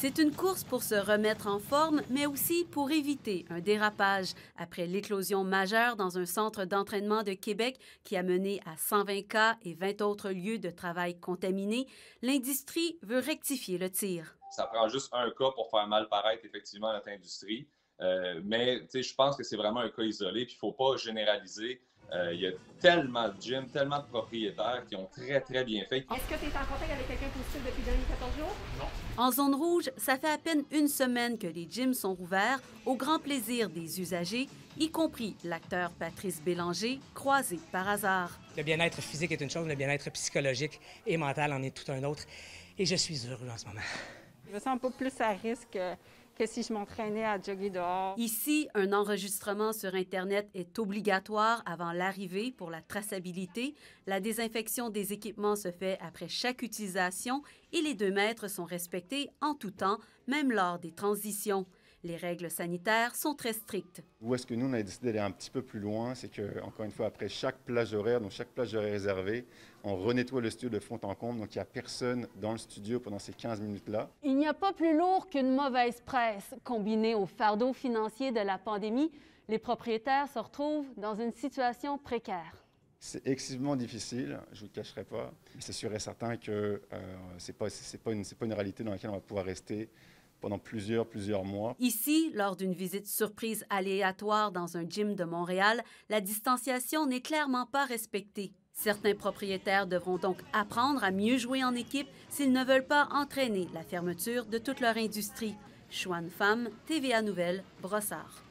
C'est une course pour se remettre en forme, mais aussi pour éviter un dérapage après l'éclosion majeure dans un centre d'entraînement de Québec qui a mené à 120 cas et 20 autres lieux de travail contaminés. L'industrie veut rectifier le tir. Ça prend juste un cas pour faire mal paraître effectivement notre industrie. Euh, mais je pense que c'est vraiment un cas isolé, puis il ne faut pas généraliser. Euh, il y a tellement de gyms, tellement de propriétaires qui ont très, très bien fait. Est-ce que tu es en contact avec quelqu'un positif depuis 2014 jours? En zone rouge, ça fait à peine une semaine que les gyms sont rouverts au grand plaisir des usagers, y compris l'acteur Patrice Bélanger, croisé par hasard. Le bien-être physique est une chose, le bien-être psychologique et mental en est tout un autre. Et je suis heureux en ce moment. Je me sens un peu plus à risque que si je m'entraînais à jogger dehors. Ici, un enregistrement sur Internet est obligatoire avant l'arrivée pour la traçabilité. La désinfection des équipements se fait après chaque utilisation et les deux mètres sont respectés en tout temps, même lors des transitions. Les règles sanitaires sont très strictes. Où est-ce que nous, on a décidé d'aller un petit peu plus loin C'est que, encore une fois, après chaque plage horaire, donc chaque plage horaire réservée, on renettoie le studio de fond en comble, donc il n'y a personne dans le studio pendant ces 15 minutes-là. Il n'y a pas plus lourd qu'une mauvaise presse. Combinée au fardeau financier de la pandémie, les propriétaires se retrouvent dans une situation précaire. C'est excessivement difficile, je ne vous le cacherai pas. C'est sûr et certain que euh, ce n'est pas, une réalité dans laquelle on va pouvoir rester pendant plusieurs, plusieurs mois. Ici, lors d'une visite surprise aléatoire dans un gym de Montréal, la distanciation n'est clairement pas respectée. Certains propriétaires devront donc apprendre à mieux jouer en équipe s'ils ne veulent pas entraîner la fermeture de toute leur industrie. Chouane Femme, TVA Nouvelle, Brossard.